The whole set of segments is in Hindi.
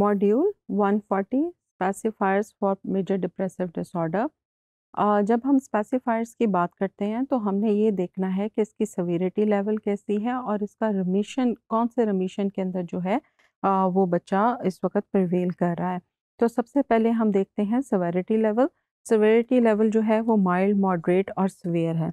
module 140 specifiers for major depressive disorder जब हम स्पेसिफायर्स की बात करते हैं तो हमने ये देखना है कि इसकी सवेरिटी लेवल कैसी है और इसका रमीशन कौन से रमीशन के अंदर जो है आ, वो बच्चा इस वक्त प्रिवेल कर रहा है तो सबसे पहले हम देखते हैं सवेरिटी लेवल सवेरिटी लेवल जो है वो माइल्ड मॉडरेट और सवेयर है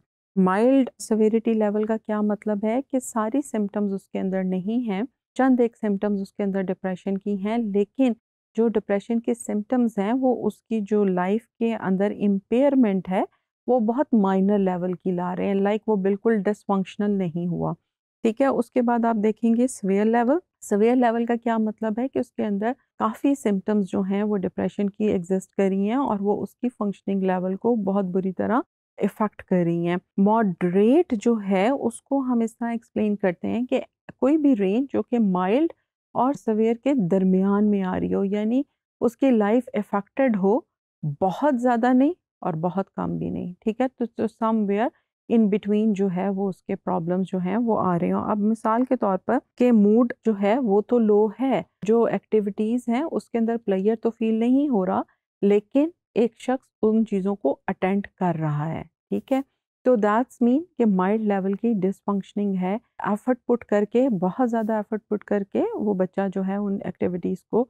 माइल्ड सवेरिटी लेवल का क्या मतलब है कि सारी सिम्टम्स उसके अंदर नहीं हैं चंद एक सिम्टम्स उसके अंदर डिप्रेशन की हैं लेकिन जो डिप्रेशन के सिम्टम्स हैं वो उसकी जो लाइफ के अंदर इम्पेयरमेंट है वो बहुत माइनर लेवल की ला रहे हैं लाइक वो बिल्कुल डिसफंक्शनल नहीं हुआ ठीक है उसके बाद आप देखेंगे सवेयर लेवल सवेयर लेवल का क्या मतलब है कि उसके अंदर काफ़ी सिम्टम्स जो हैं वो डिप्रेशन की एग्जिस्ट करी हैं और वो उसकी फंक्शनिंग लेवल को बहुत बुरी तरह इफ़ेक्ट कर रही हैं मॉडरेट जो है उसको हम इस तरह एक्सप्लेन करते हैं कि कोई भी रेंज जो कि माइल्ड और सवेर के दरमियान में आ रही हो यानी उसकी लाइफ इफेक्टेड हो बहुत ज़्यादा नहीं और बहुत कम भी नहीं ठीक है तो, तो समवेयर इन बिटवीन जो है वो उसके प्रॉब्लम्स जो हैं वो आ रहे हो अब मिसाल के तौर पर के मूड जो है वो तो लो है जो एक्टिविटीज़ हैं उसके अंदर प्लेयर तो फील नहीं हो रहा लेकिन एक शख्स उन चीज़ों को अटेंड कर रहा है ठीक है तो दैट्स मीन कि माइल्ड लेवल की डिसफंक्शनिंग है एफर्ट पुट करके बहुत ज़्यादा एफर्ट पुट करके वो बच्चा जो है उन एक्टिविटीज़ को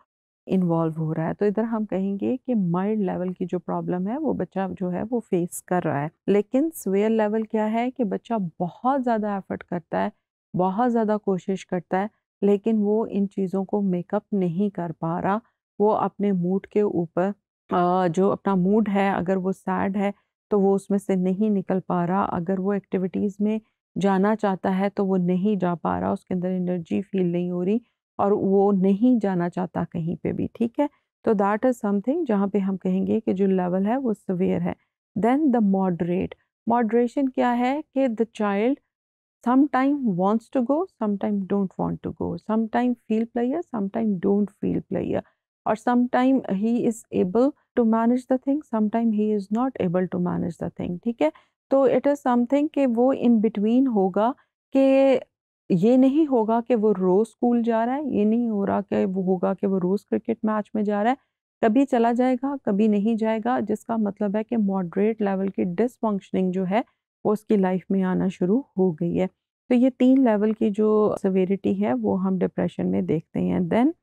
इन्वॉल्व हो रहा है तो इधर हम कहेंगे कि माइल्ड लेवल की जो प्रॉब्लम है वो बच्चा जो है वो फेस कर रहा है लेकिन स्वेयर लेवल क्या है कि बच्चा बहुत ज़्यादा एफर्ट करता है बहुत ज़्यादा कोशिश करता है लेकिन वो इन चीज़ों को मेकअप नहीं कर पा रहा वो अपने मूड के ऊपर जो अपना मूड है अगर वो सैड है तो वो उसमें से नहीं निकल पा रहा अगर वो एक्टिविटीज़ में जाना चाहता है तो वो नहीं जा पा रहा उसके अंदर एनर्जी फील नहीं हो रही और वो नहीं जाना चाहता कहीं पे भी ठीक है तो दैट इज़ समथिंग जहाँ पे हम कहेंगे कि जो लेवल है वो सवेयर है देन द मॉडरेट मॉडरेशन क्या है कि the child sometime wants to go sometime don't want to go sometime feel player sometime don't feel player और sometime he is able to manage the thing sometime he is not able to manage the thing ठीक है तो इट इज़ समथिंग कि वो इन बिटवीन होगा कि ये नहीं होगा कि वो रोज़ स्कूल जा रहा है ये नहीं हो रहा कि वो होगा कि वो रोज़ क्रिकेट मैच में जा रहा है कभी चला जाएगा कभी नहीं जाएगा जिसका मतलब है कि मॉडरेट लेवल की डिसफंक्शनिंग जो है वो उसकी लाइफ में आना शुरू हो गई है तो ये तीन लेवल की जो सवेरिटी है वो हम डिप्रेशन में देखते हैं देन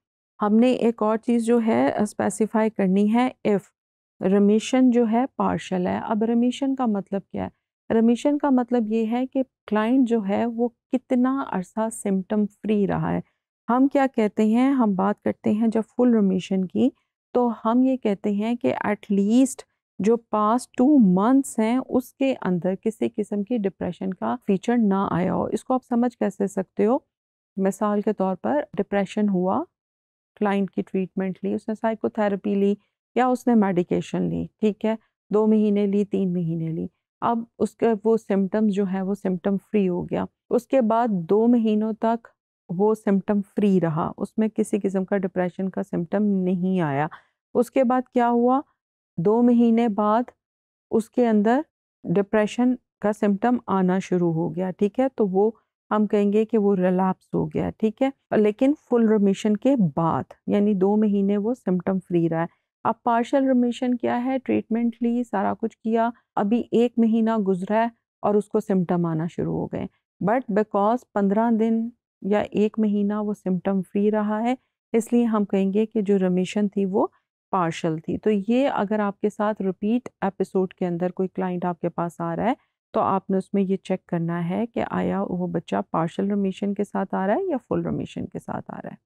हमने एक और चीज़ जो है स्पेसिफाई करनी है इफ़ रमीशन जो है पार्शल है अब रमीशन का मतलब क्या है रमीशन का मतलब ये है कि क्लाइंट जो है वो कितना अरसा सिम्टम फ्री रहा है हम क्या कहते हैं हम बात करते हैं जब फुल रमीशन की तो हम ये कहते हैं कि एटलीस्ट जो पास टू मंथ्स हैं उसके अंदर किसी किस्म की डिप्रेशन का फीचर ना आया हो इसको आप समझ कैसे सकते हो मिसाल के तौर पर डिप्रेशन हुआ क्लाइंट की ट्रीटमेंट ली उसने साइकोथेरेपी ली या उसने मेडिकेशन ली ठीक है दो महीने ली तीन महीने ली अब उसके वो सिम्टम्स जो है वो सिम्टम फ्री हो गया उसके बाद दो महीनों तक वो सिम्टम फ्री रहा उसमें किसी किस्म का डिप्रेशन का सिम्टम नहीं आया उसके बाद क्या हुआ दो महीने बाद उसके अंदर डिप्रेशन का सिम्टम आना शुरू हो गया ठीक है तो वो हम कहेंगे कि वो रिलैप्स हो गया ठीक है लेकिन फुल रिमिशन के बाद यानी दो महीने वो सिम्टम फ्री रहा है अब पार्शल रिमिशन क्या है ट्रीटमेंट ली सारा कुछ किया अभी एक महीना गुजरा है और उसको सिम्टम आना शुरू हो गए बट बिकॉज पंद्रह दिन या एक महीना वो सिम्टम फ्री रहा है इसलिए हम कहेंगे कि जो रमीशन थी वो पार्शल थी तो ये अगर आपके साथ रिपीट एपिसोड के अंदर कोई क्लाइंट आपके पास आ रहा है तो आपने उसमें ये चेक करना है कि आया वो बच्चा पार्शल रोमेशन के साथ आ रहा है या फुल रोमेशन के साथ आ रहा है